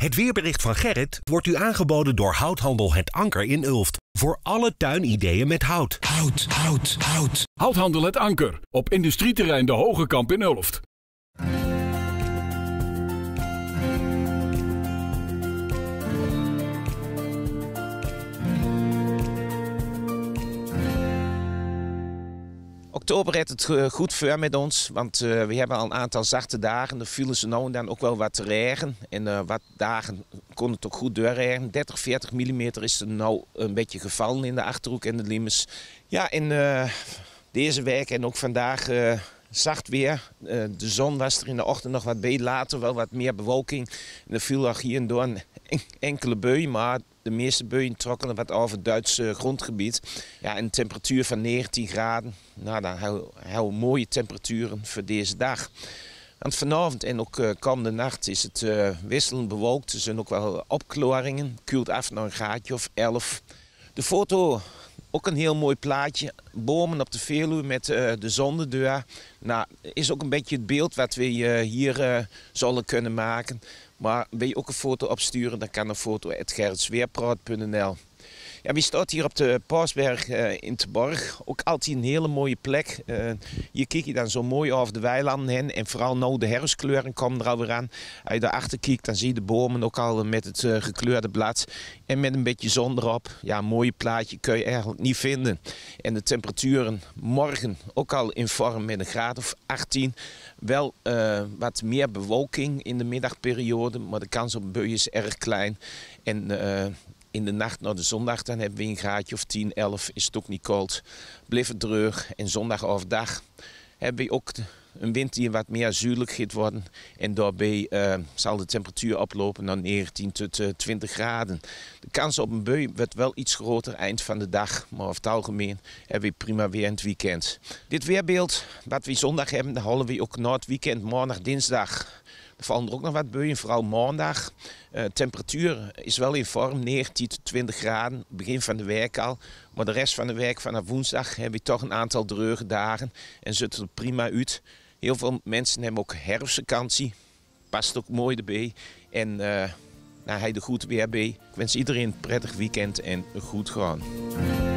Het weerbericht van Gerrit wordt u aangeboden door Houthandel Het Anker in Ulft. Voor alle tuinideeën met hout. Hout, hout, hout. Houthandel Het Anker. Op industrieterrein De Hoge Kamp in Ulft. Oktober redt het goed ver met ons, want eh, we hebben al een aantal zachte dagen. Er vielen ze nou en dan ook wel wat regen. En eh, wat dagen kon het ook goed doorregen. 30, 40 mm is er nou een beetje gevallen in de Achterhoek en de Limes. Ja, in eh, deze week en ook vandaag zacht weer. Eh, de zon was er in de ochtend nog wat bij, later wel wat meer bewolking. En er viel hier en door een enkele beuien, maar de meeste buien trokken wat over het Duitse eh, grondgebied. Ja, een temperatuur van 19 graden. Nou, dan heel, mooie temperaturen voor deze dag. Want vanavond en ook eh, komende nacht is het wisselend bewolkt. Er zijn ook wel opklaringen. Kuilt af naar een graadje of 11. De foto ook een heel mooi plaatje. Bomen op de Veluwe met uh, de zonnedeur. Nou, is ook een beetje het beeld wat we eh, hier eh, zullen kunnen maken. Maar wil je ook een foto opsturen, dan kan een foto at ja, wie staat hier op de Paasberg uh, in borg. Ook altijd een hele mooie plek. Uh, hier kijk je dan zo mooi over de weilanden heen. En vooral nou de herfstkleuren komen er weer aan. Als je daarachter kijkt, dan zie je de bomen ook al met het eh, gekleurde blad. En met een beetje zon erop. Ja, een mooie plaatje kun je eigenlijk niet vinden. En de temperaturen morgen ook al in vorm met een graad of 18. Wel wat meer bewolking in de middagperiode. Maar de kans op buien is erg klein. En in de nacht naar de zondag, dan hebben we een graadje of 10, 11, is het ook niet koud. Blijft het droog en zondag overdag hebben we ook een wind die wat meer zuurlijk gaat worden. En daarbij eh, zal de temperatuur oplopen naar 19 tot 20 eh, graden. De kans op een bui werd wel iets groter eind van de dag. Maar over het algemeen hebben we prima weer in het weekend. Dit weerbeeld wat we zondag hebben, halen we ook na het weekend, morgen dinsdag. Er verandert ook nog wat buien, vooral maandag. Uh, temperatuur is wel in vorm, 19 tot 20 graden, begin van de week al. Maar de rest van de week, vanaf woensdag, heb je toch een aantal dreuge dagen en zit er prima uit. Heel veel mensen hebben ook herfstvakantie, past ook mooi erbij. En uh, nou, hij de goed weer bij. Ik wens iedereen een prettig weekend en een goed gaan.